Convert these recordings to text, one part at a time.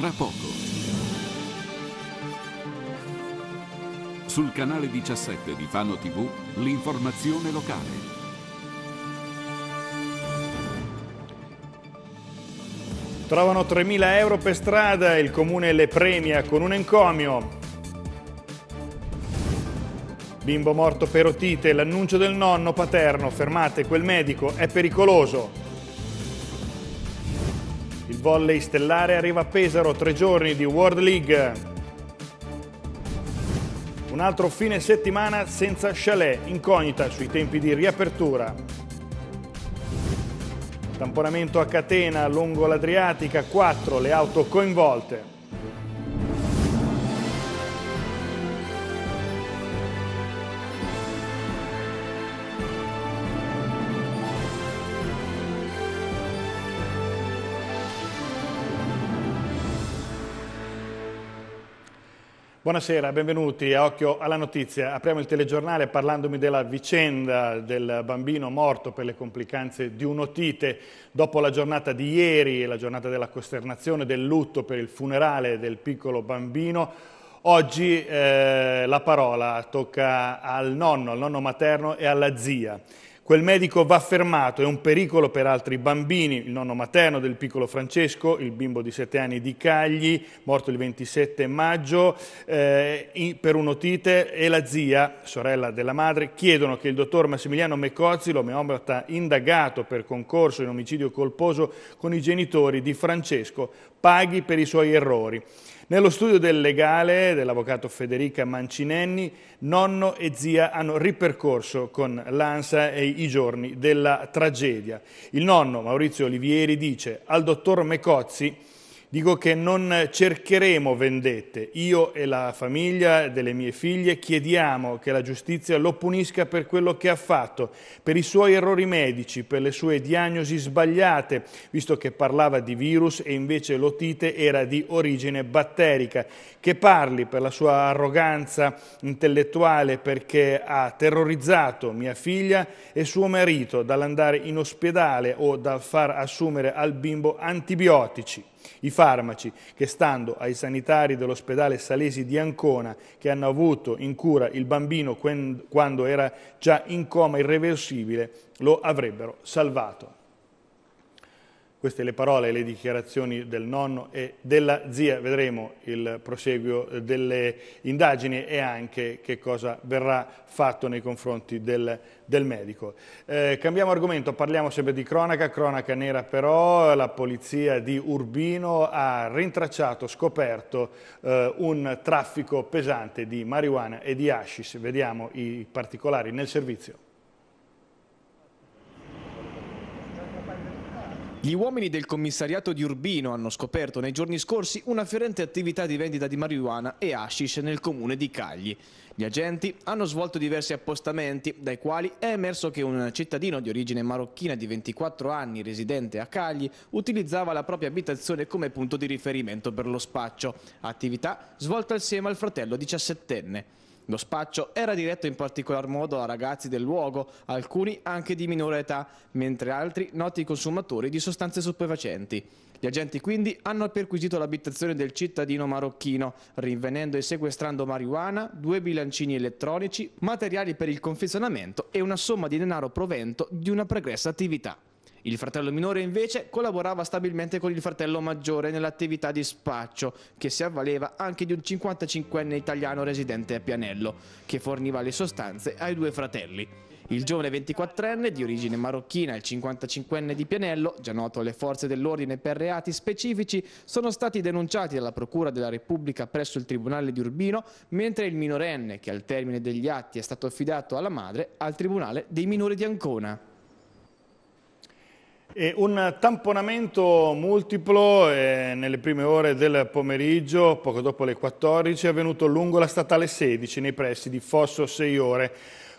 tra poco. Sul canale 17 di Fano TV, l'informazione locale. Trovano 3.000 euro per strada, il comune le premia con un encomio. Bimbo morto per otite, l'annuncio del nonno paterno, fermate quel medico, è pericoloso. Il volley stellare arriva a Pesaro, tre giorni di World League. Un altro fine settimana senza chalet, incognita sui tempi di riapertura. Tamponamento a catena lungo l'Adriatica, 4 le auto coinvolte. Buonasera, benvenuti a Occhio alla Notizia. Apriamo il telegiornale parlandomi della vicenda del bambino morto per le complicanze di un'otite. Dopo la giornata di ieri, la giornata della costernazione, del lutto per il funerale del piccolo bambino, Oggi eh, la parola tocca al nonno, al nonno materno e alla zia. Quel medico va fermato, è un pericolo per altri bambini, il nonno materno del piccolo Francesco, il bimbo di 7 anni di Cagli, morto il 27 maggio eh, per un'otite, e la zia, sorella della madre, chiedono che il dottor Massimiliano Mecozzi, l'omeomata indagato per concorso in omicidio colposo con i genitori di Francesco, paghi per i suoi errori. Nello studio del legale dell'avvocato Federica Mancinenni, nonno e zia hanno ripercorso con l'ANSA i giorni della tragedia. Il nonno Maurizio Olivieri dice al dottor Mecozzi Dico che non cercheremo vendette. Io e la famiglia delle mie figlie chiediamo che la giustizia lo punisca per quello che ha fatto, per i suoi errori medici, per le sue diagnosi sbagliate, visto che parlava di virus e invece l'otite era di origine batterica. Che parli per la sua arroganza intellettuale perché ha terrorizzato mia figlia e suo marito dall'andare in ospedale o dal far assumere al bimbo antibiotici. I farmaci che, stando ai sanitari dell'ospedale Salesi di Ancona, che hanno avuto in cura il bambino quando era già in coma irreversibile, lo avrebbero salvato. Queste le parole e le dichiarazioni del nonno e della zia. Vedremo il proseguio delle indagini e anche che cosa verrà fatto nei confronti del, del medico. Eh, cambiamo argomento, parliamo sempre di cronaca. Cronaca nera però, la polizia di Urbino ha rintracciato, scoperto eh, un traffico pesante di marijuana e di hashish. Vediamo i particolari nel servizio. Gli uomini del commissariato di Urbino hanno scoperto nei giorni scorsi una fiorente attività di vendita di marijuana e hashish nel comune di Cagli. Gli agenti hanno svolto diversi appostamenti, dai quali è emerso che un cittadino di origine marocchina di 24 anni residente a Cagli utilizzava la propria abitazione come punto di riferimento per lo spaccio, attività svolta insieme al fratello 17enne. Lo spaccio era diretto in particolar modo a ragazzi del luogo, alcuni anche di minore età, mentre altri noti consumatori di sostanze stupefacenti. Gli agenti quindi hanno perquisito l'abitazione del cittadino marocchino, rinvenendo e sequestrando marijuana, due bilancini elettronici, materiali per il confezionamento e una somma di denaro provento di una pregressa attività. Il fratello minore invece collaborava stabilmente con il fratello maggiore nell'attività di spaccio, che si avvaleva anche di un 55enne italiano residente a Pianello, che forniva le sostanze ai due fratelli. Il giovane 24enne di origine marocchina e il 55enne di Pianello, già noto alle forze dell'ordine per reati specifici, sono stati denunciati dalla Procura della Repubblica presso il Tribunale di Urbino, mentre il minorenne, che al termine degli atti è stato affidato alla madre, al Tribunale dei minori di Ancona. E un tamponamento multiplo eh, nelle prime ore del pomeriggio, poco dopo le 14, è avvenuto lungo la statale 16 nei pressi di Fosso 6 ore.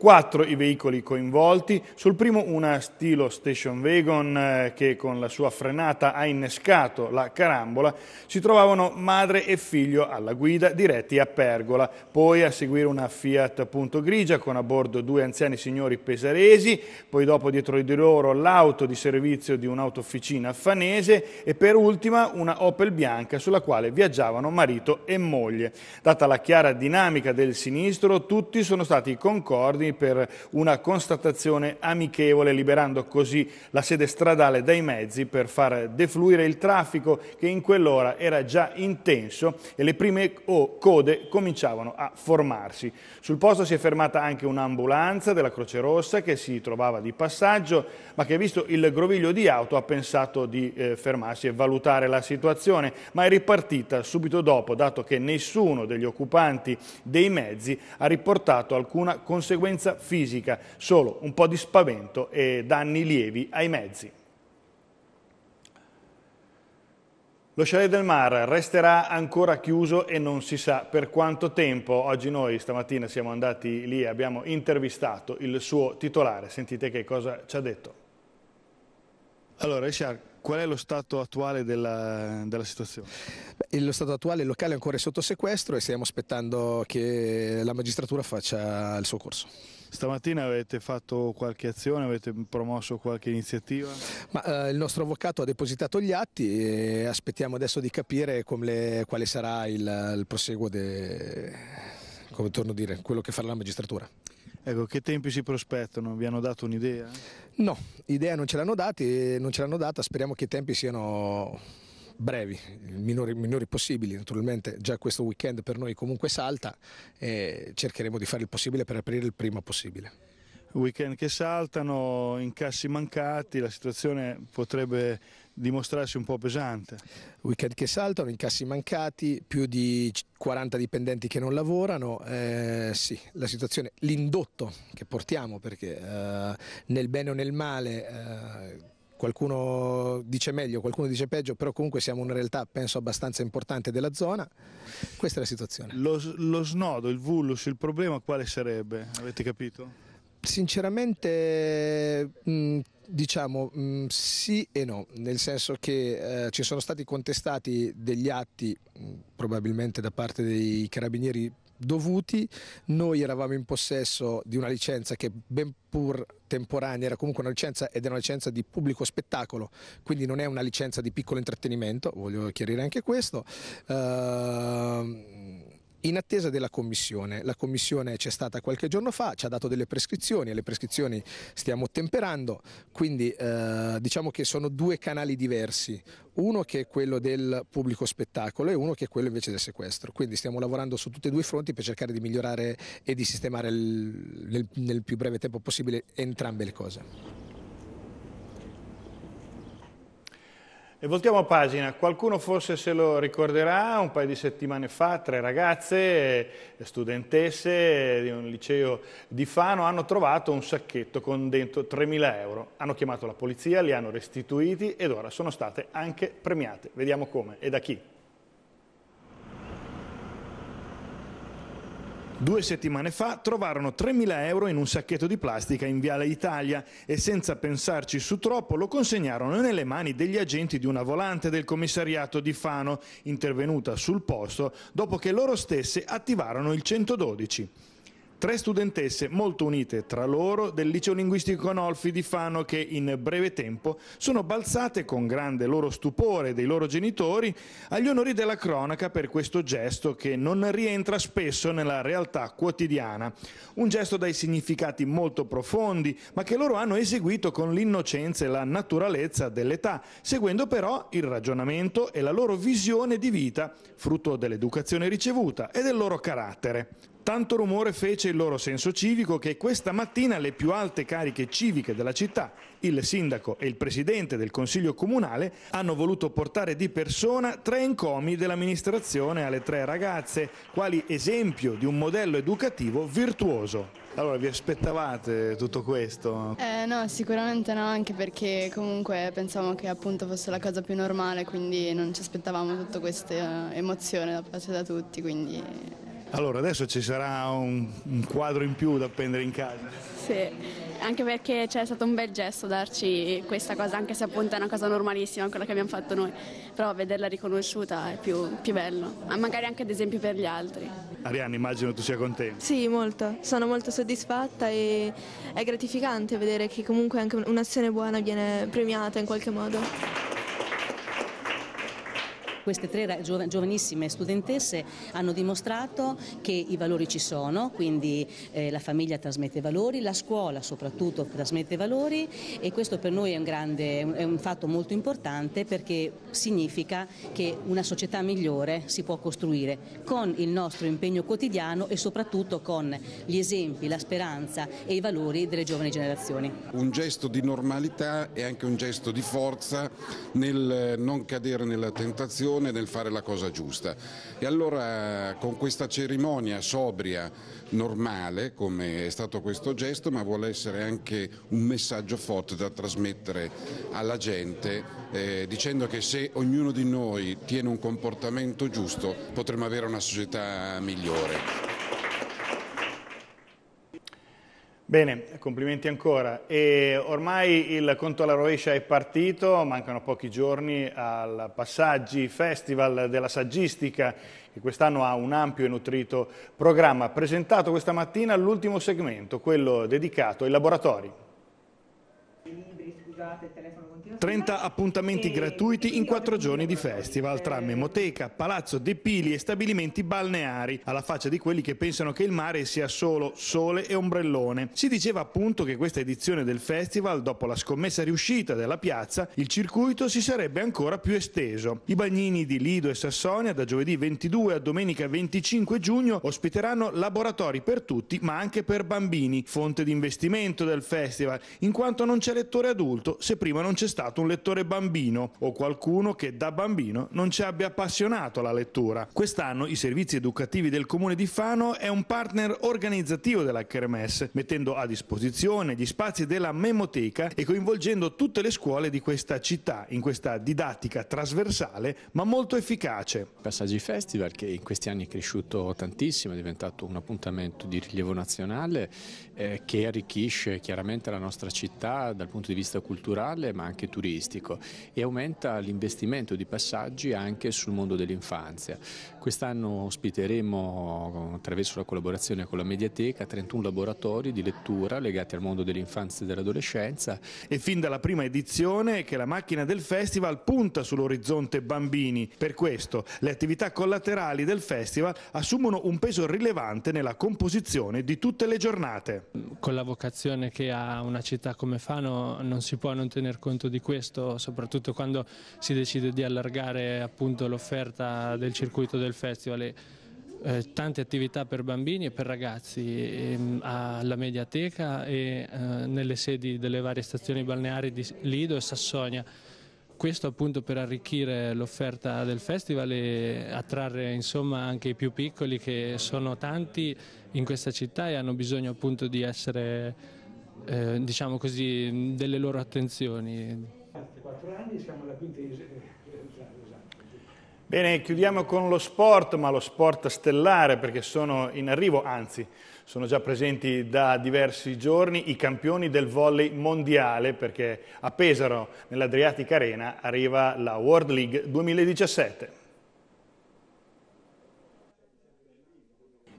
Quattro i veicoli coinvolti, sul primo una stilo station wagon eh, che con la sua frenata ha innescato la carambola, si trovavano madre e figlio alla guida diretti a Pergola, poi a seguire una Fiat Punto Grigia con a bordo due anziani signori pesaresi, poi dopo dietro di loro l'auto di servizio di un'autofficina fanese e per ultima una Opel bianca sulla quale viaggiavano marito e moglie. Data la chiara dinamica del sinistro, tutti sono stati concordi Marconi per una constatazione amichevole, liberando così la sede stradale dai mezzi per far defluire il traffico che in quell'ora era già intenso e le prime code cominciavano a formarsi. Sul posto si è fermata anche un'ambulanza della Croce Rossa che si trovava di passaggio, ma che visto il groviglio di auto ha pensato di eh, fermarsi e valutare la situazione, ma è ripartita subito dopo, dato che nessuno degli occupanti dei mezzi ha riportato alcuna conseguenza violenza fisica, solo un po' di spavento e danni lievi ai mezzi. Lo chalet del Mar resterà ancora chiuso e non si sa per quanto tempo. Oggi noi stamattina siamo andati lì e abbiamo intervistato il suo titolare. Sentite che cosa ci ha detto. Allora, Richard, Qual è lo stato attuale della, della situazione? Beh, lo stato attuale, il locale è ancora sotto sequestro e stiamo aspettando che la magistratura faccia il suo corso. Stamattina avete fatto qualche azione, avete promosso qualche iniziativa? Ma, eh, il nostro avvocato ha depositato gli atti e aspettiamo adesso di capire le, quale sarà il, il proseguo, de, come torno a dire, quello che farà la magistratura. Ecco, che tempi si prospettano? Vi hanno dato un'idea? No, idea non ce l'hanno data, speriamo che i tempi siano brevi, minori, minori, possibili, naturalmente già questo weekend per noi comunque salta e cercheremo di fare il possibile per aprire il prima possibile. Weekend che saltano, incassi mancati, la situazione potrebbe dimostrarsi un po' pesante. Weekend che saltano, incassi mancati, più di 40 dipendenti che non lavorano, eh, sì, la situazione, l'indotto che portiamo perché eh, nel bene o nel male... Eh, qualcuno dice meglio, qualcuno dice peggio, però comunque siamo una realtà penso abbastanza importante della zona. Questa è la situazione. Lo, lo snodo, il vulus, il problema quale sarebbe? Avete capito? Sinceramente mh, mm, Diciamo mh, mm, sì e no, nel senso che eh, ci sono stati contestati degli atti, mh, mm, probabilmente da parte dei carabinieri dovuti, noi eravamo in possesso di una licenza che ben pur temporanea era comunque una licenza ed è una licenza di pubblico spettacolo, quindi non è una licenza di piccolo intrattenimento, voglio chiarire anche questo. Uh, in attesa della Commissione, la Commissione c'è stata qualche giorno fa, ci ha dato delle prescrizioni, alle prescrizioni stiamo temperando, quindi eh, diciamo che sono due canali diversi, uno che è quello del pubblico spettacolo e uno che è quello invece del sequestro, quindi stiamo lavorando su tutti e due i fronti per cercare di migliorare e di sistemare il, nel, nel più breve tempo possibile entrambe le cose. E voltiamo pagina, qualcuno forse se lo ricorderà, un paio di settimane fa tre ragazze, eh, studentesse di un liceo di Fano, hanno trovato un sacchetto con dentro 3.000 euro. Hanno chiamato la polizia, li hanno restituiti ed ora sono state anche premiate. Vediamo come e da chi. Due settimane fa trovarono 3.000 euro in un sacchetto di plastica in Viale Italia e senza pensarci su troppo lo consegnarono nelle mani degli agenti di una volante del commissariato di Fano, intervenuta sul posto dopo che loro stesse attivarono il 112. Tre studentesse molto unite tra loro del liceo linguistico Conolfi di Fano che in breve tempo sono balzate con grande loro stupore dei loro genitori agli onori della cronaca per questo gesto che non rientra spesso nella realtà quotidiana. Un gesto dai significati molto profondi ma che loro hanno eseguito con l'innocenza e la naturalezza dell'età, seguendo però il ragionamento e la loro visione di vita, frutto dell'educazione ricevuta e del loro carattere. Tanto rumore fece il loro senso civico che questa mattina le più alte cariche civiche della città, il sindaco e il presidente del Consiglio Comunale, hanno voluto portare di persona tre encomi dell'amministrazione alle tre ragazze, quali esempio di un modello educativo virtuoso. Allora, vi aspettavate tutto questo? Eh, no, sicuramente no, anche perché comunque pensavamo che appunto fosse la cosa più normale, quindi non ci aspettavamo tutta questa eh, emozione da parte da tutti, quindi allora adesso ci sarà un, un quadro in più da appendere in casa. Sì anche perché c'è stato un bel gesto darci questa cosa, anche se appunto è una cosa normalissima, quella che abbiamo fatto noi, però vederla riconosciuta è più, più bello, ma magari anche ad esempio per gli altri. Arianna, immagino tu sia contenta. Sì, molto, sono molto soddisfatta e è gratificante vedere che comunque anche un'azione buona viene premiata in qualche modo. Queste tre giovanissime studentesse hanno dimostrato che i valori ci sono, quindi eh, la famiglia trasmette valori, la scuola soprattutto trasmette valori e questo per noi è un, grande, è un fatto molto importante perché significa che una società migliore si può costruire con il nostro impegno quotidiano e soprattutto con gli esempi, la speranza e i valori delle giovani generazioni. Un gesto di normalità e anche un gesto di forza nel non cadere nella tentazione passione nel fare la cosa giusta. E allora con questa cerimonia sobria, normale, come è stato questo gesto, ma vuole essere anche un messaggio forte da trasmettere alla gente, eh, dicendo che se ognuno di noi tiene un comportamento giusto potremo avere una società migliore. Bene, complimenti ancora. E ormai il conto alla rovescia è partito, mancano pochi giorni al Passaggi Festival della Saggistica che quest'anno ha un ampio e nutrito programma. Presentato questa mattina l'ultimo segmento, quello dedicato ai laboratori. 30 appuntamenti gratuiti in quattro giorni di festival tra Memoteca, Palazzo De Pili e stabilimenti balneari, alla faccia di quelli che pensano che il mare sia solo sole e ombrellone. Si diceva appunto che questa edizione del festival, dopo la scommessa riuscita della piazza, il circuito si sarebbe ancora più esteso. I bagnini di Lido e Sassonia da giovedì 22 a domenica 25 giugno ospiteranno laboratori per tutti ma anche per bambini, fonte di investimento del festival, in quanto non c'è lettore adulto fatto se prima non c'è stato un lettore bambino o qualcuno che da bambino non ci abbia appassionato alla lettura. Quest'anno i servizi educativi del comune di Fano è un partner organizzativo della Kermesse, mettendo a disposizione gli spazi della memoteca e coinvolgendo tutte le scuole di questa città in questa didattica trasversale ma molto efficace. Passaggi Festival che in questi anni è cresciuto tantissimo, è diventato un appuntamento di rilievo nazionale eh, che arricchisce chiaramente la nostra città dal punto di vista culturale culturale ma anche turistico e aumenta l'investimento di passaggi anche sul mondo dell'infanzia. Quest'anno ospiteremo attraverso la collaborazione con la Mediateca 31 laboratori di lettura legati al mondo dell'infanzia e dell'adolescenza. E fin dalla prima edizione che la macchina del festival punta sull'orizzonte bambini. Per questo le attività collaterali del festival assumono un peso rilevante nella composizione di tutte le giornate. Con la vocazione che ha una città come Fano non si può può non tener conto di questo, soprattutto quando si decide di allargare l'offerta del circuito del festival. Eh, tante attività per bambini e per ragazzi ehm, alla Mediateca e eh, nelle sedi delle varie stazioni balneari di Lido e Sassonia. Questo appunto per arricchire l'offerta del festival e attrarre insomma anche i più piccoli che sono tanti in questa città e hanno bisogno appunto di essere eh, diciamo così, delle loro attenzioni. Bene, chiudiamo con lo sport, ma lo sport stellare perché sono in arrivo, anzi sono già presenti da diversi giorni i campioni del volley mondiale perché a Pesaro, nell'Adriatic Arena, arriva la World League 2017.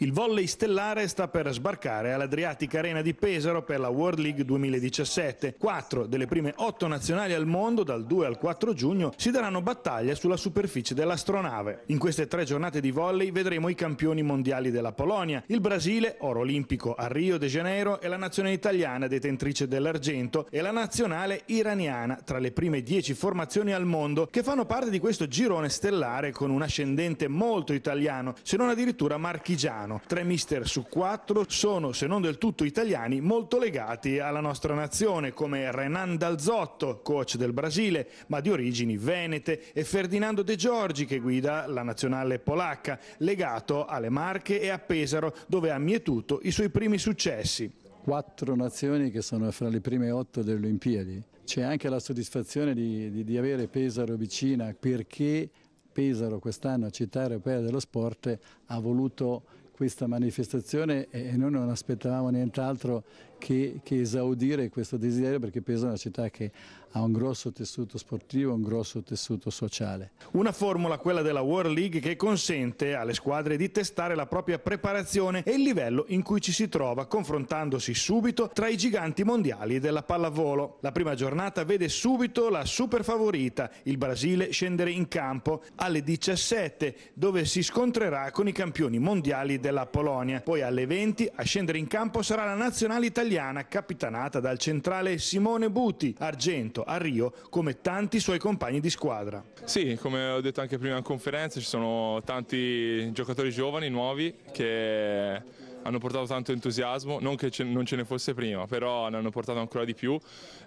Il volley stellare sta per sbarcare all'Adriatic Arena di Pesaro per la World League 2017. Quattro delle prime otto nazionali al mondo, dal 2 al 4 giugno, si daranno battaglia sulla superficie dell'astronave. In queste tre giornate di volley vedremo i campioni mondiali della Polonia, il Brasile, oro olimpico a Rio de Janeiro, e la nazione italiana detentrice dell'argento e la nazionale iraniana tra le prime dieci formazioni al mondo che fanno parte di questo girone stellare con un ascendente molto italiano, se non addirittura marchigiano italiano. Tre mister su quattro sono, se non del tutto italiani, molto legati alla nostra nazione, come Renan Dalzotto, coach del Brasile, ma di origini venete, e Ferdinando De Giorgi, che guida la nazionale polacca, legato alle Marche e a Pesaro, dove ha mietuto i suoi primi successi quattro nazioni che sono fra le prime otto delle Olimpiadi. C'è anche la soddisfazione di, di, di, avere Pesaro vicina perché Pesaro quest'anno, città europea dello sport, ha voluto questa manifestazione e noi non aspettavamo nient'altro che, che, esaudire questo desiderio perché Pesaro è una città che ha un grosso tessuto sportivo, un grosso tessuto sociale. Una formula, quella della World League, che consente alle squadre di testare la propria preparazione e il livello in cui ci si trova, confrontandosi subito tra i giganti mondiali della pallavolo. La prima giornata vede subito la super favorita, il Brasile, scendere in campo alle 17, dove si scontrerà con i campioni mondiali della Polonia. Poi alle 20 a scendere in campo sarà la nazionale italiana italiana capitanata dal centrale Simone Buti, argento a Rio come tanti suoi compagni di squadra. Sì, come ho detto anche prima in conferenza ci sono tanti giocatori giovani, nuovi, che hanno portato tanto entusiasmo, non che ce, non ce ne fosse prima, però ne hanno portato ancora di più.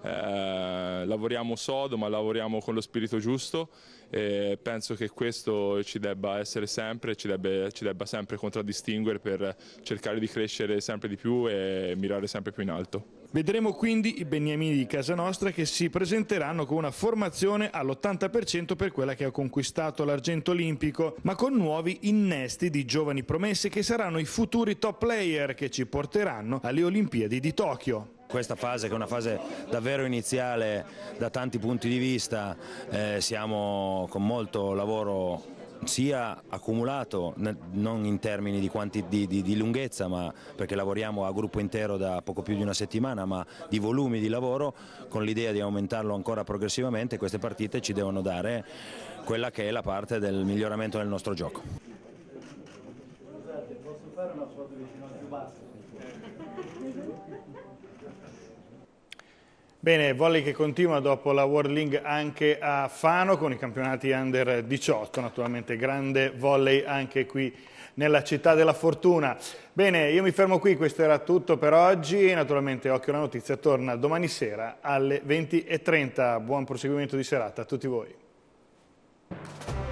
Eh, lavoriamo sodo, ma lavoriamo con lo spirito giusto e penso che questo ci debba essere sempre, ci, debbe, ci debba sempre contraddistinguere per cercare di crescere sempre di più e mirare sempre più in alto. Vedremo quindi i beniamini di casa nostra che si presenteranno con una formazione all'80% per quella che ha conquistato l'argento olimpico, ma con nuovi innesti di giovani promesse che saranno i futuri top player che ci porteranno alle Olimpiadi di Tokyo questa fase che è una fase davvero iniziale da tanti punti di vista, eh, siamo con molto lavoro sia accumulato non in termini di, quanti, di, di, di lunghezza ma perché lavoriamo a gruppo intero da poco più di una settimana ma di volumi di lavoro con l'idea di aumentarlo ancora progressivamente queste partite ci devono dare quella che è la parte del miglioramento del nostro gioco. Bene, volley che continua dopo la World League anche a Fano con i campionati under 18, naturalmente grande volley anche qui nella città della fortuna. Bene, io mi fermo qui, questo era tutto per oggi, naturalmente Occhio alla Notizia torna domani sera alle 20.30, buon proseguimento di serata a tutti voi.